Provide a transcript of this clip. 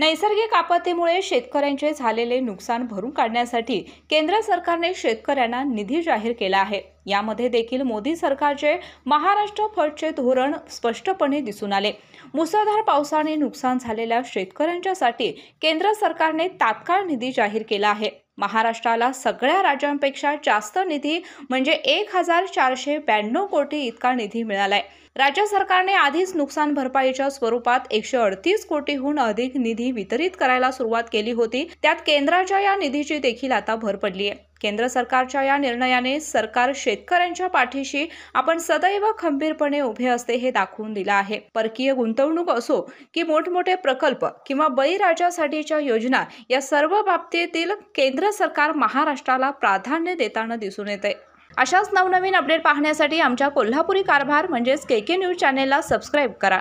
नैसर्गिक आपत्तीमुळे शेतकऱ्यांचे झालेले नुकसान भरून काढण्यासाठी केंद्र सरकारने शेतकऱ्यांना निधी जाहीर केला आहे यामध्ये देखील मोदी सरकारचे महाराष्ट्र फटचे धोरण स्पष्टपणे दिसून आले मुसळधार पावसाने नुकसान झालेल्या शेतकऱ्यांच्यासाठी केंद्र सरकारने तात्काळ निधी जाहीर केला आहे महाराष्ट्राला सगळ्या राज्यांपेक्षा जास्त निधी म्हणजे एक हजार चारशे ब्याण्णव कोटी इतका निधी मिळालाय राज्य सरकारने आधीच नुकसान भरपाईच्या स्वरूपात एकशे अडतीस कोटीहून अधिक निधी वितरित करायला सुरुवात केली होती त्यात केंद्राच्या या निधीची देखील आता भर पडली आहे केंद्र सरकारच्या या निर्णयाने सरकार शेतकऱ्यांच्या पाठीशी आपण सदैव खंबीरपणे उभे असते हे दाखवून दिलं आहे परकीय गुंतवणूक असो की मोठमोठे प्रकल्प किंवा बळीराजासाठीच्या योजना या सर्व बाबतीतील केंद्र सरकार महाराष्ट्राला प्राधान्य देताना दिसून येते अशाच नवनवीन अपडेट पाहण्यासाठी आमच्या कोल्हापुरी कारभार म्हणजेच के के न्यूज चॅनेलला सबस्क्राईब करा